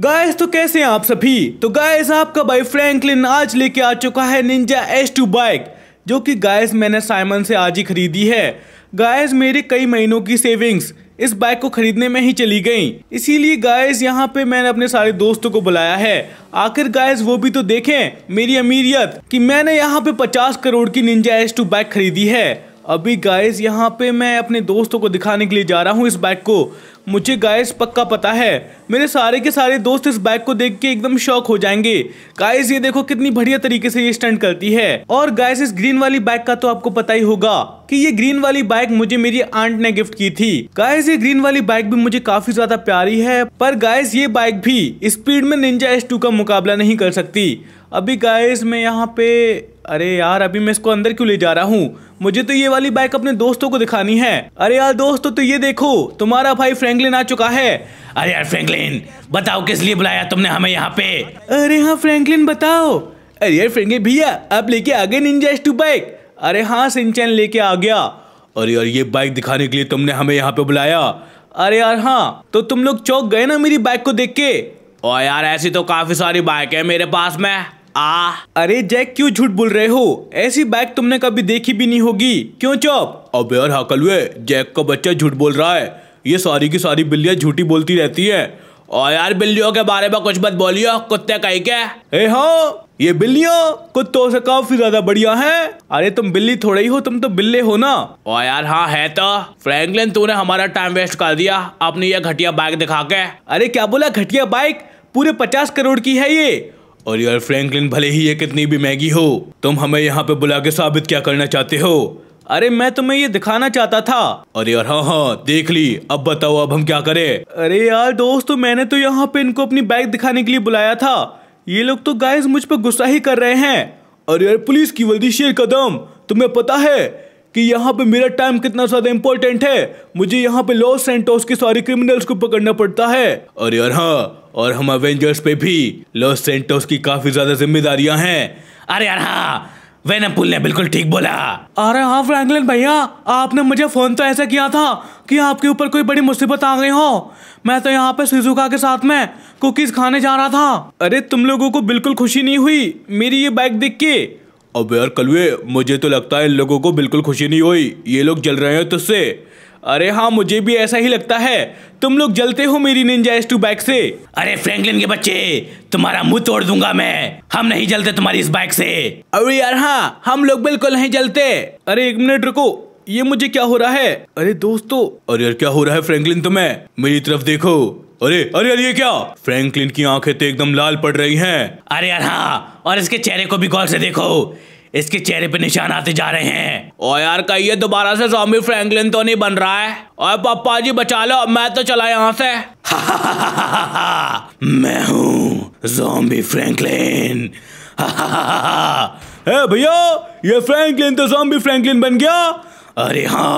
guys तो कैसे हैं आप सभी तो गाइस आपका भाई फ्रैंकलिन आज लेके आ चुका है निंजा एस टू बाइक जो कि गाइस मैंने साइमन से आज ही खरीदी है गाइस मेरे कई महीनों की सेविंग्स इस बाइक को खरीदने में ही चली गई इसीलिए गाइस यहाँ पे मैंने अपने सारे दोस्तों को बुलाया है आखिर गाइस वो भी तो देखें मेरी अमीरियत कि मैंने यहाँ पे 50 करोड़ की निंजा एस टू बाइक खरीदी है अभी गाइस यहाँ पे मैं अपने दोस्तों को दिखाने के लिए जा रहा हूँ इस बैग को मुझे गाइस पक्का पता है मेरे सारे के सारे दोस्त इस बैग को देख के एकदम शौक हो जाएंगे गाइस ये देखो कितनी बढ़िया तरीके से ये स्टंट करती है और गाइस इस ग्रीन वाली बैग का तो आपको पता ही होगा कि ये ग्रीन वाली बाइक मुझे मेरी आंट ने गिफ्ट की थी गाइस ये ग्रीन वाली बाइक भी मुझे काफी ज्यादा प्यारी है पर गाइस ये बाइक भी स्पीड में निंजा एस का मुकाबला नहीं कर सकती अभी गाइस मैं यहाँ पे अरे यार अभी मैं इसको अंदर क्यों ले जा रहा हूँ मुझे तो ये वाली बाइक अपने दोस्तों को दिखानी है अरे यार दोस्तों तो ये देखो तुम्हारा भाई फ्रैंकलिन आ चुका है अरे यार फ्रैंकलिन बताओ किस लिए बुलाया तुमने हमें यहाँ पे अरे हाँ फ्रैंकलिन बताओ अरे यार फ्रैंकलिन भैया आप लेके आ गए निंजा टू बाइक अरे हाँ सिंचन लेके आ गया अरे यार ये बाइक दिखाने के लिए तुमने हमें यहाँ पे बुलाया अरे यार हाँ तो तुम लोग चौक गए ना मेरी बाइक को देख के और यार ऐसी तो काफी सारी बाइक है मेरे पास में आ अरे जैक क्यों झूठ बोल रहे हो ऐसी बाइक तुमने कभी देखी भी नहीं होगी क्यों चौप अब यार हकलवे जैक का बच्चा झूठ बोल रहा है ये सारी की सारी बिल्लियाँ झूठी बोलती रहती है और यार बिल्लियों के बारे में कुछ मत बोलियो कुत्ते कहीं के ए हो हाँ, ये बिल्लियों कुत्तों से काफी ज्यादा बढ़िया हैं अरे तुम बिल्ली थोड़े ही हो तुम तो बिल्ले हो ना और यार हाँ है तो फ्रैंकलिन तूने हमारा टाइम वेस्ट कर दिया अपनी ये घटिया बाइक दिखा के अरे क्या बोला घटिया बाइक पूरे पचास करोड़ की है ये और यार फ्रैंकलिन भले ही ये कितनी भी मैगी हो तुम हमें यहाँ पे बुला के साबित क्या करना चाहते हो अरे मैं तुम्हें ये दिखाना चाहता था अरे यार हाँ हाँ देख ली अब बताओ अब हम क्या करें अरे यार दोस्त मैंने तो यहाँ पे इनको अपनी बाइक दिखाने के लिए बुलाया था ये लोग तो गाइस मुझ पर गुस्सा ही कर रहे हैं और यार पुलिस की वर्दी शेर कदम तुम्हें पता है कि यहाँ पे मेरा टाइम कितना ज्यादा इंपॉर्टेंट है मुझे यहाँ पे लॉस सेंटोस के सारे क्रिमिनल्स को पकड़ना पड़ता है और यार हाँ और हम अवेंजर्स पे भी लॉस सेंटोस की काफी ज्यादा जिम्मेदारियां हैं अरे यार हाँ वेनापुल ने बिल्कुल ठीक बोला अरे हाँ फ्रैंकलिन भैया आपने मुझे फोन तो ऐसा किया था कि आपके ऊपर कोई बड़ी मुसीबत आ गई हो मैं तो यहाँ पे सुजुका के साथ में कुकीज खाने जा रहा था अरे तुम लोगों को बिल्कुल खुशी नहीं हुई मेरी ये बाइक देख के अब यार कलवे मुझे तो लगता है इन लोगों को बिल्कुल खुशी नहीं हुई ये लोग जल रहे हैं तुझसे अरे हाँ मुझे भी ऐसा ही लगता है तुम लोग जलते हो मेरी निंजा एस टू बाइक से अरे फ्रैंकलिन के बच्चे तुम्हारा मुंह तोड़ दूंगा मैं हम नहीं जलते तुम्हारी इस बाइक से अरे यार हाँ हम लोग बिल्कुल नहीं जलते अरे एक मिनट रुको ये मुझे क्या हो रहा है अरे दोस्तों अरे यार क्या हो रहा है फ्रैंकलिन तुम्हें मेरी तरफ देखो अरे अरे अरे ये क्या फ्रैंकलिन की आंखें तो एकदम लाल पड़ रही हैं अरे यार हाँ और इसके चेहरे को भी गौर से देखो इसके चेहरे पे निशान आते जा रहे हैं और यार कहिए दोबारा से जॉम्बी फ्रैंकलिन तो नहीं बन रहा है और पापा जी बचा लो मैं तो चला यहाँ से मैं हूँ जॉम्बी फ्रैंकलिन भैया ये फ्रैंकलिन तो जॉम्बी फ्रैंकलिन बन गया अरे हाँ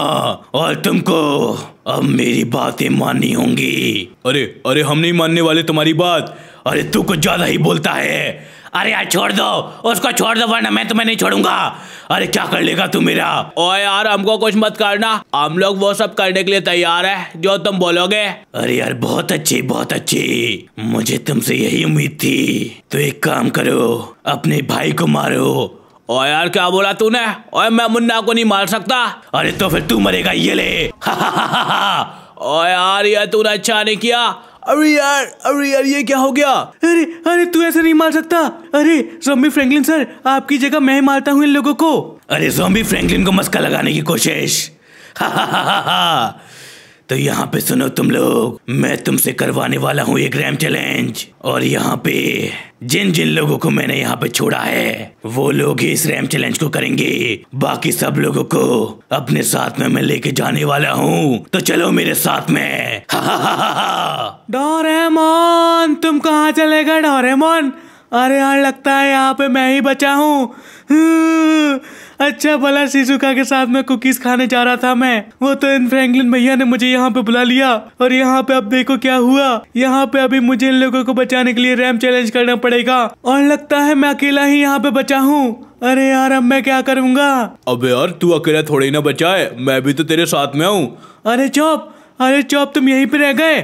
और तुमको अब मेरी बातें माननी होंगी अरे अरे हम नहीं मानने वाले तुम्हारी बात अरे तू कुछ ज्यादा ही बोलता है अरे यार छोड़ दो उसको छोड़ दो वरना मैं तुम्हें नहीं छोड़ूंगा अरे क्या कर लेगा तू मेरा ओ यार हमको कुछ मत करना हम लोग वो सब करने के लिए तैयार है जो तुम बोलोगे अरे यार बहुत अच्छी बहुत अच्छी मुझे तुमसे यही उम्मीद थी तो एक काम करो अपने भाई को मारो और यार क्या बोला तूने ओए मैं मुन्ना को नहीं मार सकता अरे तो फिर तू मरेगा ये ले ओ यार ये तूने अच्छा नहीं किया अरे यार अरे यार ये क्या हो गया अरे अरे तू ऐसे नहीं मार सकता अरे जोम्बी फ्रैंकलिन सर आपकी जगह मैं मारता हूँ इन लोगों को अरे जोम्बी फ्रैंकलिन को मस्का लगाने की कोशिश हा हा हा हा तो यहाँ पे सुनो तुम लोग मैं तुमसे करवाने वाला हूँ ये ग्रैम चैलेंज और यहाँ पे जिन जिन लोगों को मैंने यहाँ पे छोड़ा है वो लोग ही इस रैम चैलेंज को करेंगे बाकी सब लोगों को अपने साथ में मैं लेके जाने वाला हूँ तो चलो मेरे साथ में डोरेमोन तुम कहाँ चलेगा डोरेमोन अरे यार लगता है यहाँ पे मैं ही बचा हूँ अच्छा भला शिजुका के साथ में कुकीज खाने जा रहा था मैं वो तो इन फ्रैंकलिन भैया ने मुझे यहाँ पे बुला लिया और यहाँ पे अब देखो क्या हुआ यहाँ पे अभी मुझे इन लोगों को बचाने के लिए रैम चैलेंज करना पड़ेगा और लगता है मैं अकेला ही यहाँ पे बचा हूँ अरे यार अब मैं क्या करूँगा अब यार तू अकेला थोड़ी ना बचाए मैं भी तो तेरे साथ में आऊँ अरे चौप अरे चौप तुम यही पे रह गए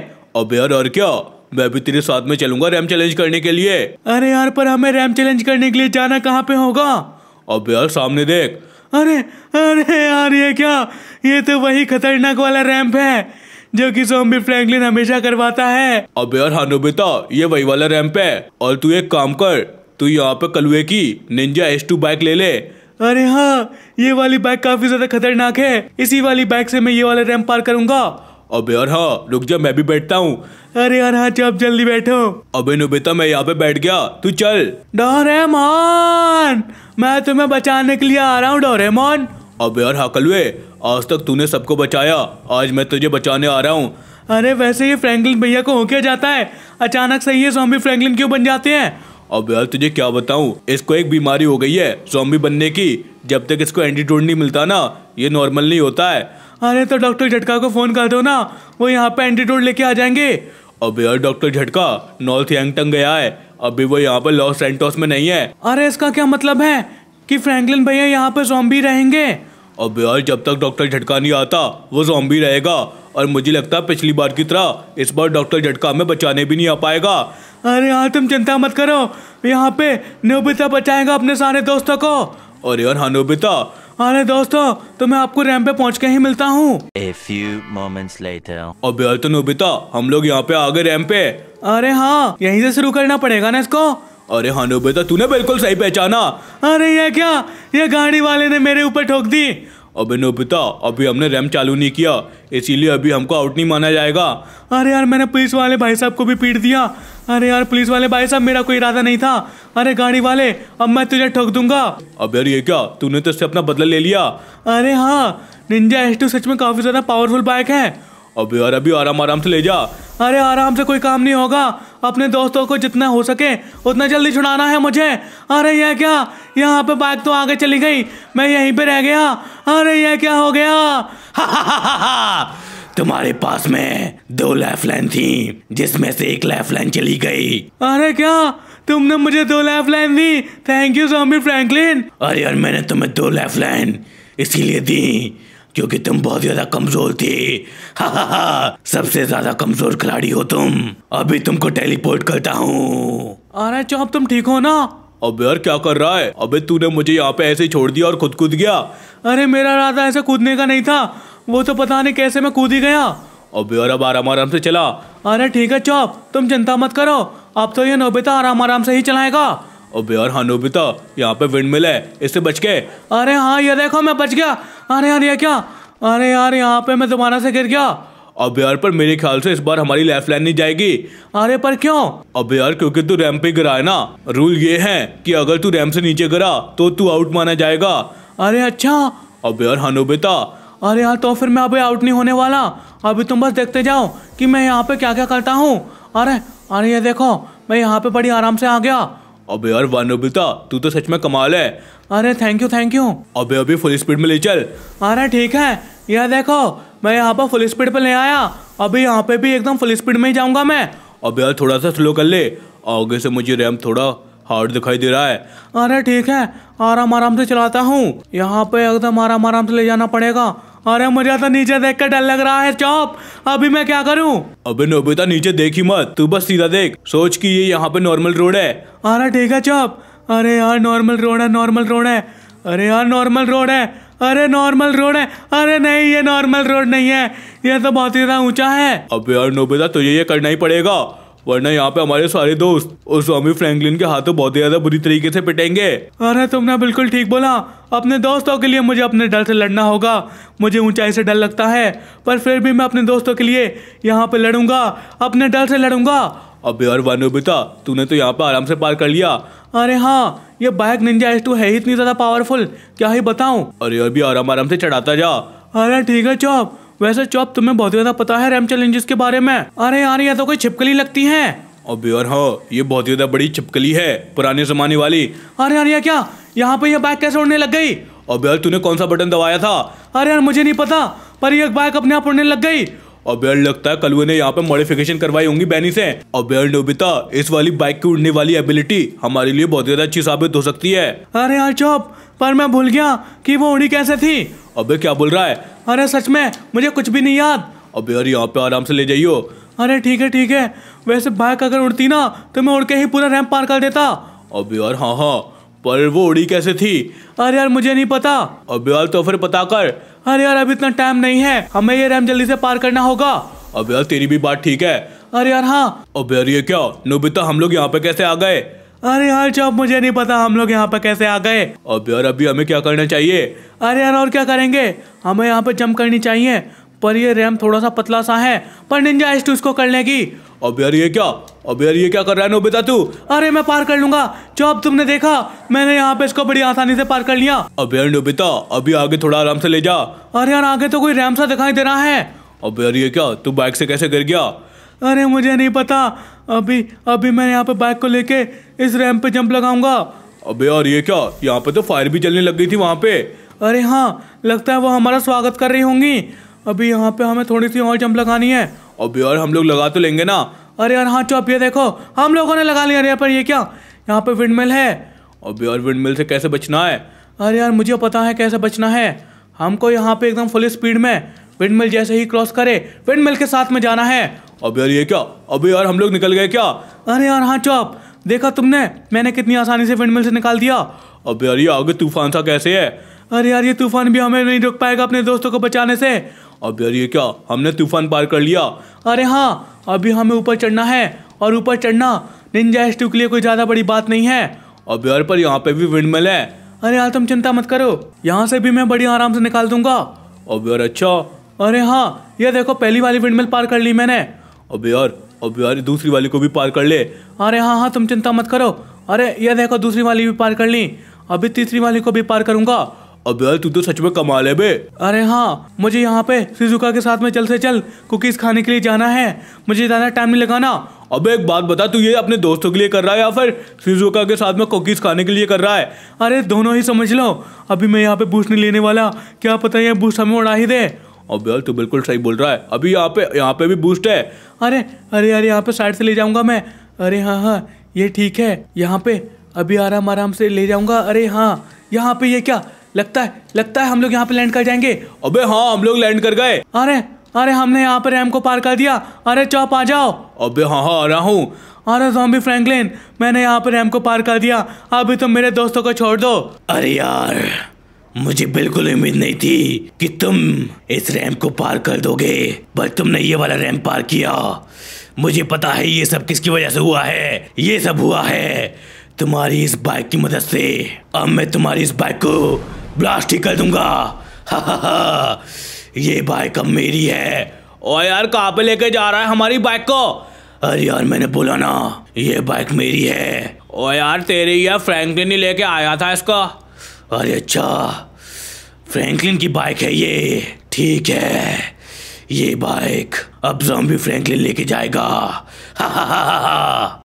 अब यार और क्या मैं भी तेरे साथ में चलूंगा रैम चैलेंज करने के लिए अरे यार पर हमें रैम चैलेंज करने के लिए जाना कहाँ पे होगा अब यार सामने देख अरे अरे यार ये क्या ये तो वही खतरनाक वाला रैंप है जो कि जोम्बी फ्रैंकलिन हमेशा करवाता है अब यार बेटा ये वही वाला रैंप है और तू एक काम कर तू यहाँ पे कलुए की निंजा एस टू बाइक ले ले अरे हाँ ये वाली बाइक काफी ज्यादा खतरनाक है इसी वाली बाइक से मैं ये वाला रैंप पार करूंगा अब यार हाँ रुक जा मैं भी बैठता हूँ अरे यार हाँ चल जल्दी बैठो अबे नोबिता मैं यहाँ पे बैठ गया तू चल डोरेमोन मैं तुम्हें बचाने के लिए आ रहा हूँ डोरेमोन अब यार हकलवे आज तक तूने सबको बचाया आज मैं तुझे बचाने आ रहा हूँ अरे वैसे ये फ्रैंकलिन भैया को हो क्या जाता है अचानक से ये सोम्बी फ्रैंकलिन क्यों बन जाते हैं अब यार तुझे क्या बताऊँ इसको एक बीमारी हो गई है सोम्बी बनने की जब तक इसको एंटीट्यूड नहीं मिलता ना ये नॉर्मल नहीं होता है अरे तो डॉक्टर झटका को फ़ोन कर दो ना वो यहाँ पे एंटीट्यूड लेके आ जाएंगे अब यार डॉक्टर झटका नॉर्थ यंग गया है अभी वो यहाँ पर लॉस सेंटोस में नहीं है अरे इसका क्या मतलब है कि फ्रैंकलिन भैया यहाँ पर जॉम्बी रहेंगे अब यार जब तक डॉक्टर झटका नहीं आता वो जॉम्बी रहेगा और मुझे लगता है पिछली बार की तरह इस बार डॉक्टर झटका हमें बचाने भी नहीं आ पाएगा अरे यार तुम चिंता मत करो यहाँ पे नोबिता बचाएगा अपने सारे दोस्तों को और यार हाँ नोबिता अरे दोस्तों तो मैं आपको रैम पे पहुँच के ही मिलता हूँ अब यार तो नोबिता हम लोग यहाँ पे आ गए रैम पे अरे हाँ यहीं से शुरू करना पड़ेगा ना इसको अरे हाँ बेटा तूने बिल्कुल सही पहचाना अरे ये क्या ये गाड़ी वाले ने मेरे ऊपर ठोक दी अबे नोबिता अभी हमने रैम चालू नहीं किया इसीलिए अभी हमको आउट नहीं माना जाएगा अरे यार मैंने पुलिस वाले भाई साहब को भी पीट दिया अरे यार पुलिस वाले भाई साहब मेरा कोई इरादा नहीं था अरे गाड़ी वाले अब मैं तुझे ठोक दूंगा अब यार ये क्या तूने तो इससे अपना बदला ले लिया अरे हाँ निंजा एस सच में काफ़ी ज़्यादा पावरफुल बाइक है अब यार अभी आराम आराम से ले जा अरे आराम से कोई काम नहीं होगा अपने दोस्तों को जितना हो सके उतना जल्दी छुड़ाना है मुझे अरे यह क्या यहाँ पे बाइक तो आगे चली गई मैं यहीं पे रह गया अरे यह क्या हो गया हा हा हा हा हा तुम्हारे पास में दो लाइफ लाइन थी जिसमें से एक लाइफ लाइन चली गई अरे क्या तुमने मुझे दो लाइफ लाइन दी थैंक यू स्वामी फ्रैंकलिन अरे यार मैंने तुम्हें दो लाइफ लाइन इसीलिए दी क्योंकि तुम बहुत ज्यादा कमजोर थी सबसे ज्यादा कमजोर खिलाड़ी हो तुम अभी तुमको टेलीपोर्ट करता हूँ अरे चौप तुम ठीक हो ना अब यार क्या कर रहा है अबे तूने मुझे यहाँ पे ऐसे छोड़ दिया और खुद कूद गया अरे मेरा राजा ऐसे कूदने का नहीं था वो तो पता नहीं कैसे मैं कूद ही गया अब यार अब आराम आराम से चला अरे ठीक है चौप तुम चिंता मत करो अब तो ये नोबिता आराम आराम से ही चलाएगा अब यार हाँ नोबिता यहाँ पे विंड मिल है इससे बच गए अरे हाँ ये देखो मैं बच गया अरे यार ये क्या अरे यार यहाँ पे मैं दोबारा से गिर गया अब यार पर मेरे ख्याल से इस बार हमारी लाइफ लाइन नहीं जाएगी अरे पर क्यों अब यार क्योंकि तू रैम पे गिरा है ना रूल ये है कि अगर तू रैम से नीचे गिरा तो तू आउट माना जाएगा अरे अच्छा अब यार हनु हाँ बेटा अरे यार तो फिर मैं अभी आउट नहीं होने वाला अभी तुम बस देखते जाओ कि मैं यहाँ पे क्या क्या करता हूँ अरे अरे ये देखो मैं यहाँ पे बड़ी आराम से आ गया अबे यार वानोबिता तू तो सच में कमाल है अरे थैंक यू थैंक यू अबे अभी फुल स्पीड में ले चल अरे ठीक है यह देखो मैं यहाँ पर फुल स्पीड पर ले आया अभी यहाँ पे भी एकदम फुल स्पीड में ही जाऊँगा मैं अबे यार थोड़ा सा स्लो कर ले आगे से मुझे रैम थोड़ा हार्ड दिखाई दे रहा है अरे ठीक है आराम आराम से चलाता हूँ यहाँ पे एकदम आराम आराम से ले जाना पड़ेगा अरे मुझे तो नीचे देख कर डर लग रहा है चौप अभी मैं क्या करूँ अभी नोबिता तो नीचे देखी मत तू बस सीधा देख सोच की ये यहाँ पे नॉर्मल रोड है अरे ठीक है चौप अरे यार नॉर्मल रोड है नॉर्मल रोड है अरे यार नॉर्मल रोड है अरे नॉर्मल रोड है अरे नहीं ये नॉर्मल रोड नहीं है ये तो बहुत ही ज्यादा ऊंचा है अब यार नोबिता तुझे तो ये करना ही पड़ेगा वरना यहाँ पे हमारे सारे दोस्त और स्वामी फ्रैंकलिन के हाथों बहुत ज्यादा बुरी तरीके से पिटेंगे अरे तुमने बिल्कुल ठीक बोला अपने दोस्तों के लिए मुझे अपने डर से लड़ना होगा मुझे ऊंचाई से डर लगता है पर फिर भी मैं अपने दोस्तों के लिए यहाँ पे लड़ूंगा अपने डर से लड़ूंगा अब यार वानोबिता तूने तो यहाँ पे आराम से पार कर लिया अरे हाँ ये बाइक निंजा एस है ही इतनी ज्यादा पावरफुल क्या ही बताऊँ अरे यार भी आराम आराम से चढ़ाता जा अरे ठीक है चौप वैसे चौप तुम्हें बहुत ज्यादा पता है रैम चैलेंजेस के बारे में अरे यार ये तो कोई छिपकली लगती है अब यार हाँ ये बहुत ज्यादा बड़ी छिपकली है पुराने जमाने वाली अरे यार ये क्या यहाँ पे ये बाइक कैसे उड़ने लग गई अब यार तूने कौन सा बटन दबाया था अरे यार मुझे नहीं पता पर ये बाइक अपने आप उड़ने लग गई अब यार लगता है कलवे ने यहाँ पे मॉडिफिकेशन करवाई होंगी बैनी से अब यार नोबिता इस वाली बाइक की उड़ने वाली एबिलिटी हमारे लिए बहुत ज्यादा अच्छी साबित हो सकती है अरे यार चौप पर मैं भूल गया कि वो उड़ी कैसे थी अबे क्या बोल रहा है अरे सच में मुझे कुछ भी नहीं याद अबे यार यहाँ पे आराम से ले जाइयो अरे ठीक है ठीक है वैसे बाइक अगर उड़ती ना तो मैं उड़ के ही पूरा रैंप पार कर देता अब यार हाँ हाँ पर वो उड़ी कैसे थी अरे यार मुझे नहीं पता अब यार तो फिर पता कर अरे यार अभी इतना टाइम नहीं है हमें ये रैम जल्दी से पार करना होगा अब यार तेरी भी बात ठीक है अरे यार हाँ अब यार ये क्या नोबिता हम लोग यहाँ पे कैसे आ गए अरे यार जब मुझे नहीं पता हम लोग यहाँ पर कैसे आ गए अब यार अभी हमें क्या करना चाहिए अरे यार और क्या करेंगे हमें यहाँ पर जम करनी चाहिए पर ये रैम थोड़ा सा पतला सा है पर निंजा एस इसको कर लेगी अब यार ये क्या अब यार ये क्या कर रहा है नोबिता तू अरे मैं पार कर लूंगा जो अब तुमने देखा मैंने यहाँ पे इसको बड़ी आसानी से पार कर लिया अब यार नोबिता अभी आगे थोड़ा आराम से ले जा अरे यार आगे तो कोई रैम सा दिखाई दे रहा है अब यार ये क्या तू बाइक से कैसे गिर गया अरे मुझे नहीं पता अभी अभी मैं यहाँ पे बाइक को लेके इस रैम पे जंप लगाऊंगा अबे यार ये क्या यहाँ पे तो फायर भी चलने लग गई थी वहाँ पे अरे हाँ लगता है वो हमारा स्वागत कर रही होंगी अभी यहाँ पे हमें थोड़ी सी और जंप लगानी है अबे यार हम लोग लगा तो लेंगे ना अरे यार हाँ चौप ये देखो हम लोगों ने लगा लिया अरे पर ये क्या यहाँ पे विंडमिल है अब यार विंडमिल से कैसे बचना है अरे यार मुझे पता है कैसे बचना है हमको यहाँ पे एकदम फुल स्पीड में विंडमिल जैसे ही क्रॉस करे विंडमिल के साथ में जाना है अब यार ये क्या अबे यार हम लोग निकल गए क्या अरे यार हाँ चौप देखा तुमने मैंने कितनी आसानी से विंडमिल से निकाल दिया अब यार ये आगे तूफान सा कैसे है अरे यार ये तूफान भी हमें नहीं रोक पाएगा अपने दोस्तों को बचाने से अब यार ये क्या हमने तूफान पार कर लिया अरे हाँ अभी हमें ऊपर चढ़ना है और ऊपर चढ़ना निंजा स्टू के लिए कोई ज़्यादा बड़ी बात नहीं है अब यार पर यहाँ पे भी विंडमिल है अरे यार तुम चिंता मत करो यहाँ से भी मैं बड़ी आराम से निकाल दूंगा अब यार अच्छा अरे हाँ ये देखो पहली वाली विंडमिल पार कर ली मैंने अबे यार अबे यार दूसरी वाली को भी पार कर ले अरे हाँ हाँ तुम चिंता मत करो अरे ये देखो दूसरी वाली भी पार कर ली अभी तीसरी वाली को भी पार करूंगा अब यार तू तो सच में कमाल है बे अरे हाँ मुझे यहाँ पे सिजुका के साथ में चल से चल कुकीज खाने के लिए जाना है मुझे ज़्यादा टाइम नहीं लगाना अबे एक बात बता तू ये अपने दोस्तों के लिए कर रहा है या फिर सिजुका के साथ में कुकीज खाने के लिए कर रहा है अरे दोनों ही समझ लो अभी मैं यहाँ पे बूस्ट नहीं लेने वाला क्या पता ये बूस्ट हमें उड़ा ही दे अब यार तू बिल्कुल सही बोल रहा है अभी यहाँ पे यहाँ पे भी बूस्ट है अरे अरे अरे यहाँ पे साइड से ले जाऊंगा मैं अरे हाँ हाँ ये ठीक है यहाँ पे अभी आराम आराम से ले जाऊंगा अरे हाँ यहाँ पे ये क्या लगता है लगता है हम लोग यहाँ पे लैंड कर जाएंगे अबे हाँ हम लोग लैंड कर गए अरे अरे हमने यहाँ पर रैम को पार कर दिया अरे चौप आ जाओ अबे हाँ हाँ आ रहा हूँ अरे जॉम्बी फ्रैंकलिन मैंने यहाँ पर रैम को पार कर दिया अभी तुम तो मेरे दोस्तों को छोड़ दो अरे यार मुझे बिल्कुल उम्मीद नहीं थी कि तुम इस रैंप को पार कर दोगे पर तुमने ये वाला रैंप पार किया मुझे पता है ये सब किसकी वजह से हुआ है ये सब हुआ है तुम्हारी इस बाइक की मदद से अब मैं तुम्हारी इस बाइक को ब्लास्ट ही कर दूंगा हा हा हा ये बाइक अब मेरी है और यार कहाँ पे लेके जा रहा है हमारी बाइक को अरे यार मैंने बोला ना ये बाइक मेरी है और यार तेरी यार फ्रैंकलिन ही लेके आया था इसका अरे अच्छा फ्रैंकलिन की बाइक है ये ठीक है ये बाइक अब जॉम्बी फ्रैंकलिन लेके जाएगा हा हा हा हा